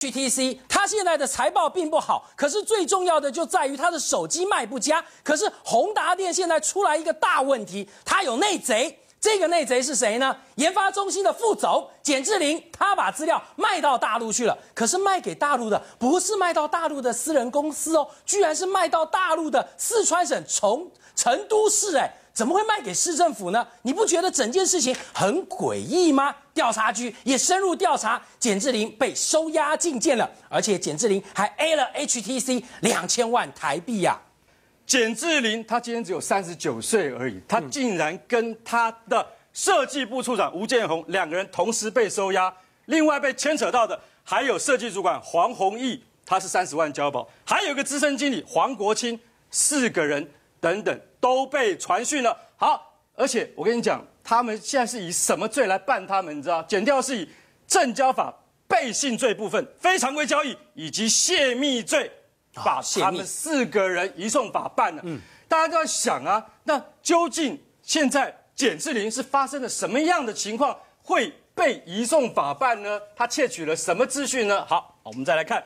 G T C，他现在的财报并不好，可是最重要的就在于他的手机卖不佳。可是宏达电现在出来一个大问题，他有内贼。这个内贼是谁呢？研发中心的副总简志林，他把资料卖到大陆去了。可是卖给大陆的不是卖到大陆的私人公司哦，居然是卖到大陆的四川省成成都市哎。怎么会卖给市政府呢？你不觉得整件事情很诡异吗？调查局也深入调查，简志玲被收押进监了，而且简志玲还 A 了 HTC 两千万台币呀！简志玲他今天只有三十九岁而已，他竟然跟他的设计部处长吴建宏两个人同时被收押，另外被牵扯到的还有设计主管黄宏毅，他是三十万交保，还有个资深经理黄国清，四个人等等。都被传讯了。好，而且我跟你讲，他们现在是以什么罪来办他们？你知道，减掉是以证交法背信罪部分、非常规交易以及泄密罪，把他们四个人移送法办了。嗯，大家都在想啊，那究竟现在简志玲是发生了什么样的情况会被移送法办呢？他窃取了什么资讯呢？好，我们再来看，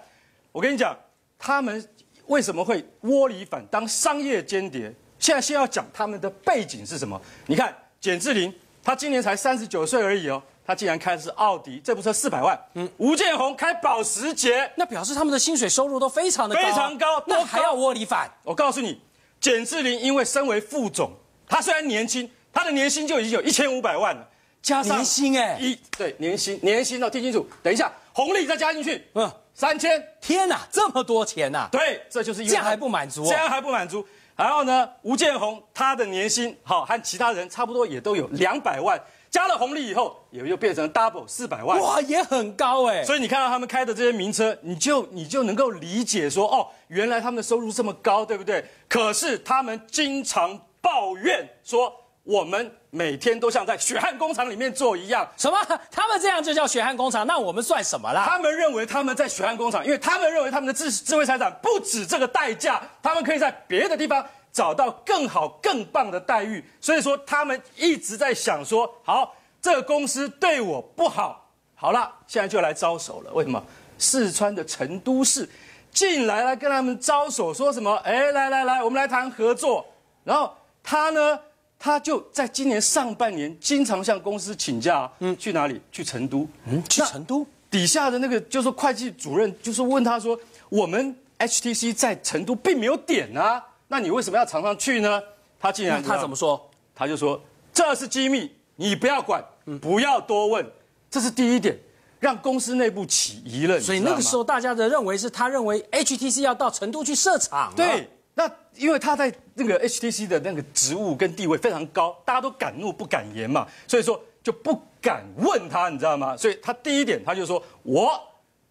我跟你讲，他们为什么会窝里反当商业间谍？现在先要讲他们的背景是什么？你看，简志玲，她今年才三十九岁而已哦，她竟然开的是奥迪，这部车四百万。嗯，吴建宏开保时捷，那表示他们的薪水收入都非常的高，非常高，那还要窝里反。我告诉你，简志玲因为身为副总，她虽然年轻，她的年薪就已经有一千五百万了，加上年薪哎，一对年薪，年薪哦，听清楚，等一下红利再加进去，嗯，三千，天哪，这么多钱呐！对，这就是，这样还不满足，这样还不满足。然后呢，吴建宏他的年薪好，和其他人差不多，也都有两百万。加了红利以后，也又变成 double 四百万，哇，也很高哎。所以你看到他们开的这些名车，你就你就能够理解说，哦，原来他们的收入这么高，对不对？可是他们经常抱怨说。我们每天都像在血汗工厂里面做一样，什么？他们这样就叫血汗工厂，那我们算什么啦？他们认为他们在血汗工厂，因为他们认为他们的智智慧财产不止这个代价，他们可以在别的地方找到更好、更棒的待遇。所以说，他们一直在想说：好，这个公司对我不好。好了，现在就来招手了。为什么？四川的成都市进来来跟他们招手，说什么？哎，来来来，我们来谈合作。然后他呢？他就在今年上半年经常向公司请假，嗯，去哪里？去成都，嗯，去成都。底下的那个就是会计主任，就是问他说：“我们 HTC 在成都并没有点啊，那你为什么要常常去呢？”他竟然他怎么说？他就说：“这是机密，你不要管，不要多问。”这是第一点，让公司内部起疑了。所以那个时候大家的认为是，他认为 HTC 要到成都去设厂了。对。那因为他在那个 HTC 的那个职务跟地位非常高，大家都敢怒不敢言嘛，所以说就不敢问他，你知道吗？所以他第一点他就说，我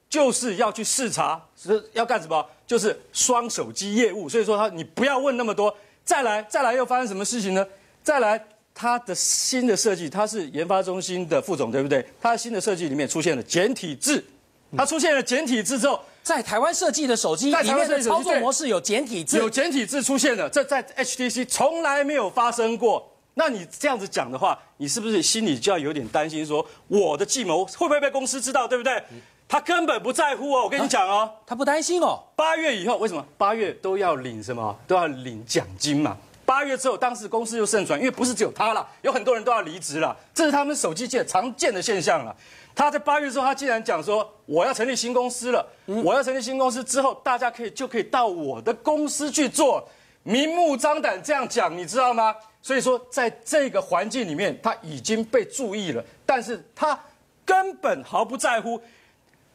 就是要去视察，是要干什么？就是双手机业务。所以说他你不要问那么多。再来，再来又发生什么事情呢？再来他的新的设计，他是研发中心的副总，对不对？他的新的设计里面出现了简体字，他出现了简体字之后。在台湾设计的手机里面的操作模式有简体字，有简体字出现了，这在 HTC 从来没有发生过。那你这样子讲的话，你是不是心里就要有点担心？说我的计谋会不会被公司知道？对不对？他根本不在乎哦，我跟你讲哦，他不担心哦。八月以后为什么？八月都要领什么？都要领奖金嘛。八月之后，当时公司就盛传，因为不是只有他了，有很多人都要离职了，这是他们手机界常见的现象了。他在八月候，他竟然讲说我要成立新公司了，我要成立新公司之后，大家可以就可以到我的公司去做，明目张胆这样讲，你知道吗？”所以说，在这个环境里面，他已经被注意了，但是他根本毫不在乎。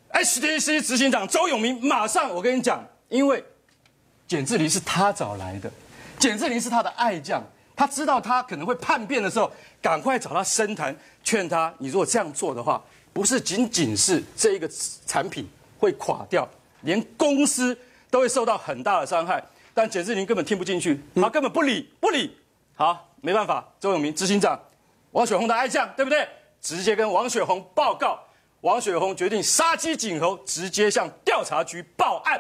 H D C 执行长周永明，马上我跟你讲，因为简志玲是他找来的，简志玲是他的爱将，他知道他可能会叛变的时候，赶快找他深谈，劝他：你如果这样做的话。不是仅仅是这一个产品会垮掉，连公司都会受到很大的伤害。但简志玲根本听不进去，她根本不理不理。好，没办法，周永明执行长，王雪红的爱将，对不对？直接跟王雪红报告，王雪红决定杀鸡儆猴，直接向调查局报案。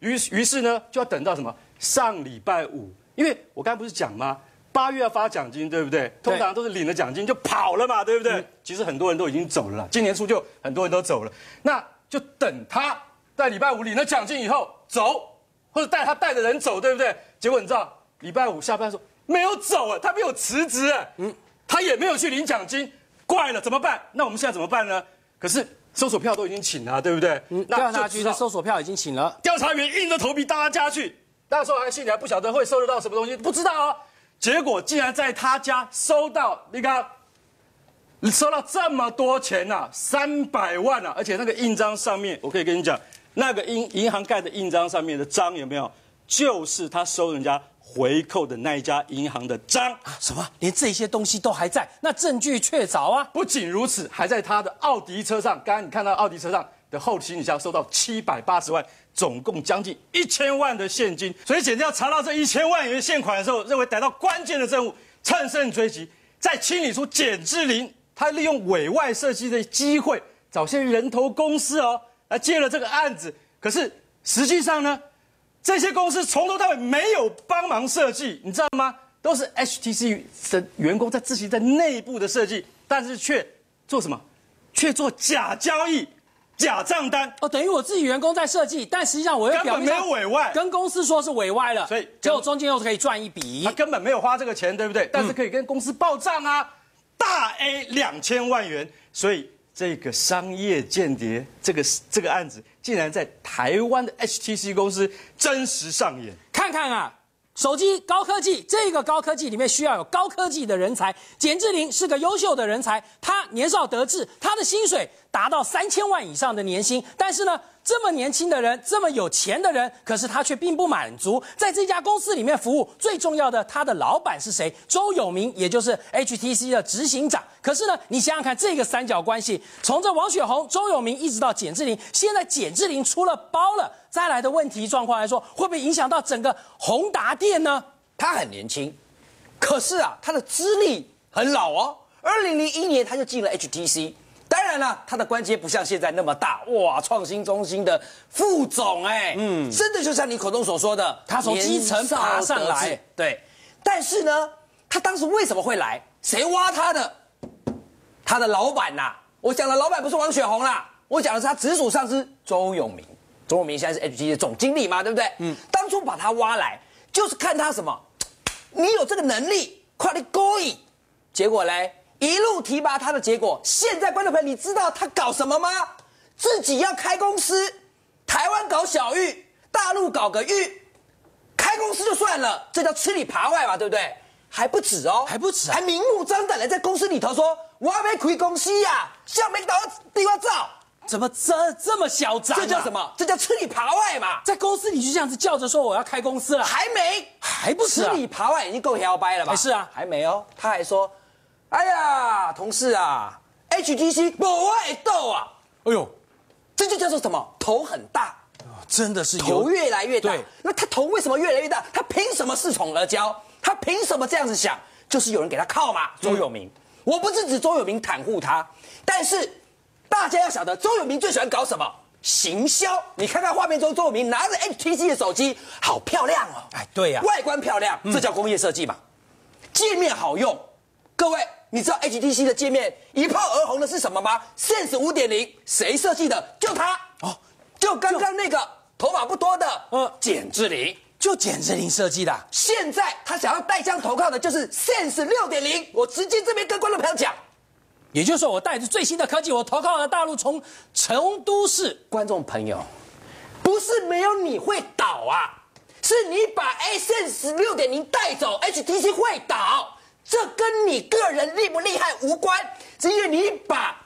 于于是呢，就要等到什么？上礼拜五，因为我刚才不是讲吗？八月要发奖金，对不对？通常都是领了奖金就跑了嘛，对不对？其实很多人都已经走了，今年初就很多人都走了，那就等他在礼拜五领了奖金以后走，或者带他带的人走，对不对？结果你知道，礼拜五下班说没有走啊，他没有辞职，嗯，他也没有去领奖金，怪了，怎么办？那我们现在怎么办呢？可是搜索票都已经请了，对不对？嗯，调查局搜索票已经请了，调查员硬着头皮到他家去，那时候还心里还不晓得会搜得到什么东西，不知道啊。结果竟然在他家收到，你看，你收到这么多钱呐，三百万呐，而且那个印章上面，我可以跟你讲，那个银银行盖的印章上面的章有没有，就是他收人家回扣的那一家银行的章。什么？连这些东西都还在？那证据确凿啊！不仅如此，还在他的奥迪车上，刚刚你看到奥迪车上的后行李箱收到七百八十万。总共将近一千万的现金，所以检调查到这一千万元现款的时候，认为逮到关键的证物，趁胜追击，再清理出简志林，他利用委外设计的机会，找些人头公司哦来接了这个案子。可是实际上呢，这些公司从头到尾没有帮忙设计，你知道吗？都是 HTC 的员工在自己在内部的设计，但是却做什么？却做假交易。假账单哦，等于我自己员工在设计，但实际上我又表本没有委外，跟公司说是委外了，所以结果中间又可以赚一笔。他根本没有花这个钱，对不对？但是可以跟公司报账啊，大 A 两千万元。所以这个商业间谍，这个这个案子竟然在台湾的 HTC 公司真实上演，看看啊。手机高科技，这个高科技里面需要有高科技的人才。简志玲是个优秀的人才，他年少得志，他的薪水达到三千万以上的年薪。但是呢，这么年轻的人，这么有钱的人，可是他却并不满足，在这家公司里面服务。最重要的，他的老板是谁？周永明，也就是 HTC 的执行长。可是呢，你想想看，这个三角关系，从这王雪红、周永明一直到简志玲，现在简志玲出了包了。再来的问题状况来说，会不会影响到整个宏达电呢？他很年轻，可是啊，他的资历很老哦。二零零一年他就进了 HTC，当然了，他的关节不像现在那么大哇。创新中心的副总哎，嗯，真的就像你口中所说的，他从基层爬上来，对。但是呢，他当时为什么会来？谁挖他的？他的老板呐？我讲的老板不是王雪红啦，我讲的是他直属上司周永明。钟我明现在是 HTC 的总经理嘛，对不对？嗯，当初把他挖来就是看他什么，你有这个能力，快点勾引。结果嘞，一路提拔他的结果，现在观众朋友，你知道他搞什么吗？自己要开公司，台湾搞小玉，大陆搞个玉，开公司就算了，这叫吃里扒外嘛，对不对？还不止哦，还不止，还明目张胆的在公司里头说，我还没开公司呀，向领到地方造。」怎么这这么嚣张？这叫什么？这叫吃里扒外嘛！在公司你就这样子叫着说我要开公司了，还没，还不是吃里扒外已经够摇掰了吧？没事啊，还没哦。他还说：“哎呀，同事啊，HTC 不爱倒啊！”哎呦，这就叫做什么？头很大真的是头越来越大。那他头为什么越来越大？他凭什么恃宠而骄？他凭什么这样子想？就是有人给他靠嘛。周永明，我不是指周永明袒护他，但是。大家要晓得，周永明最喜欢搞什么行销。你看看画面中，周永明拿着 HTC 的手机，好漂亮哦！哎，对呀，外观漂亮，这叫工业设计嘛。界面好用，各位，你知道 HTC 的界面一炮而红的是什么吗？Sense 5.0，谁设计的？就他哦，就刚刚那个头发不多的，嗯，简志凌，就简志凌设计的。现在他想要带枪投靠的，就是 Sense 6.0。我直接这边跟观众朋友讲。也就是说，我带着最新的科技，我投靠了大陆，从成都市观众朋友，不是没有你会倒啊，是你把 A 十六点零带走，HTC 会倒，这跟你个人厉不厉害无关，是因为你把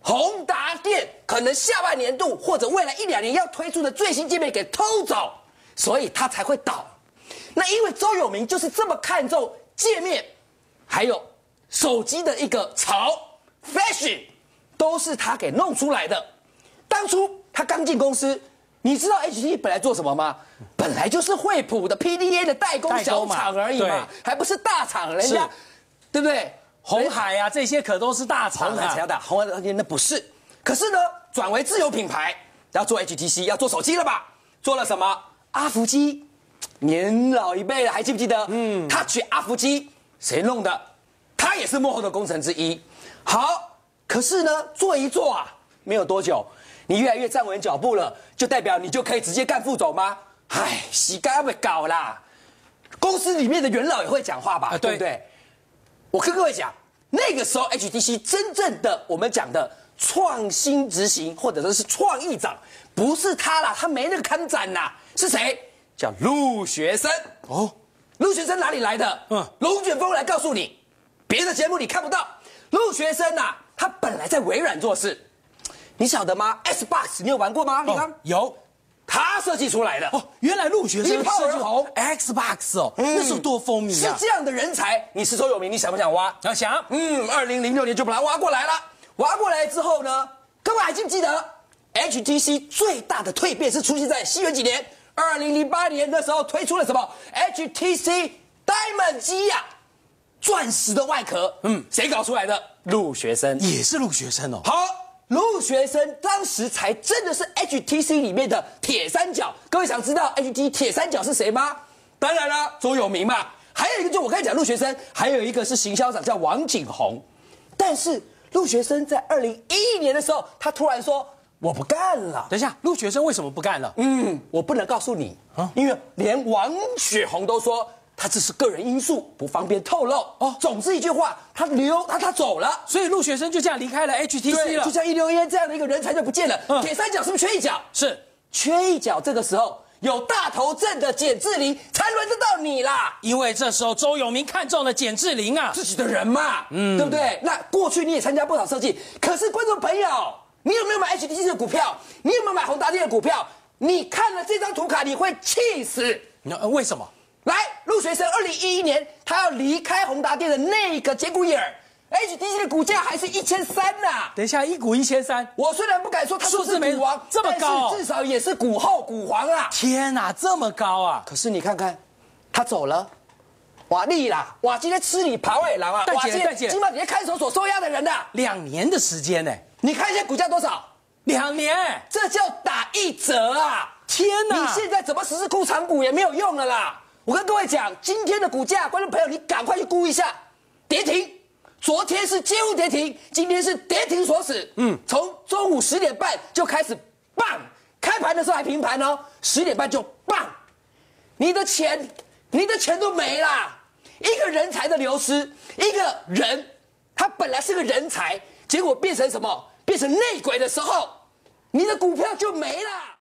宏达电可能下半年度或者未来一两年要推出的最新界面给偷走，所以它才会倒。那因为周永明就是这么看重界面，还有手机的一个潮。Fashion，都是他给弄出来的。当初他刚进公司，你知道 HTC 本来做什么吗？本来就是惠普的 PDA 的代工小厂而已嘛，还不是大厂？人家对不对？红海啊，这些可都是大厂。红海才打，红海那不是。可是呢，转为自有品牌，要做 HTC，要做手机了吧？做了什么？阿福机，年老一辈的还记不记得？嗯，他取阿福机，谁弄的？他也是幕后的功臣之一。好，可是呢，做一做啊，没有多久，你越来越站稳脚步了，就代表你就可以直接干副总吗？唉，谁敢会搞啦？公司里面的元老也会讲话吧，对不对？我跟各位讲，那个时候 H t C 真正的我们讲的创新执行，或者说是创意长，不是他啦，他没那个看展啦，是谁？叫陆学生哦，陆学生哪里来的？嗯，龙卷风来告诉你，别的节目你看不到。陆学生呐，他本来在微软做事，你晓得吗？Xbox 你有玩过吗？李刚有，他设计出来的哦。原来陆学生李胖子 Xbox 哦，嗯，那是多风靡啊！是这样的人才，你是周有名，你想不想挖？想。嗯，二零零六年就把他挖过来了。挖过来之后呢，各位还记不记得 HTC 最大的蜕变是出现在西元几年？二零零八年的时候推出了什么 HTC Diamond 机呀？钻石的外壳，嗯，谁搞出来的？陆学生也是陆学生哦。好，陆学生当时才真的是 HTC 里面的铁三角。各位想知道 HT 铁三角是谁吗？当然了，周有明嘛。还有一个，就我刚才讲陆学生，还有一个是行销长叫王景宏。但是陆学生在二零一一年的时候，他突然说我不干了。等一下，陆学生为什么不干了？嗯，我不能告诉你啊，因为连王雪红都说。他只是个人因素，不方便透露哦。总之一句话，他留他他走了，所以陆学生就这样离开了 HTC 了，就像一溜烟这样的一个人才就不见了。嗯，铁三角是不是缺一角？是缺一角。这个时候有大头阵的简志林才轮得到你啦，因为这时候周永明看中了简志林啊，自己的人嘛，嗯，对不对？那过去你也参加不少设计，可是观众朋友，你有没有买 HTC 的股票？你有没有买宏达电的股票？你看了这张图卡，你会气死。你说为什么？来，陆学生二零一一年他要离开宏达店的那个节骨眼儿，HTC 的股价还是一千三呢。等一下，一股一千三。我虽然不敢说他是股王，这么高，至少也是股后股皇啊。天哪，这么高啊！可是你看看，他走了，瓦力啦，瓦今天吃里扒外，狼啊，瓦今天今晚你下看守所收押的人的两年的时间呢。你看一下股价多少？两年，这叫打一折啊！天哪，你现在怎么实施库存股也没有用了啦。我跟各位讲，今天的股价，观众朋友，你赶快去估一下，跌停。昨天是几乎跌停，今天是跌停锁死。嗯，从中午十点半就开始，棒。开盘的时候还平盘哦，十点半就棒。你的钱，你的钱都没啦。一个人才的流失，一个人，他本来是个人才，结果变成什么？变成内鬼的时候，你的股票就没了。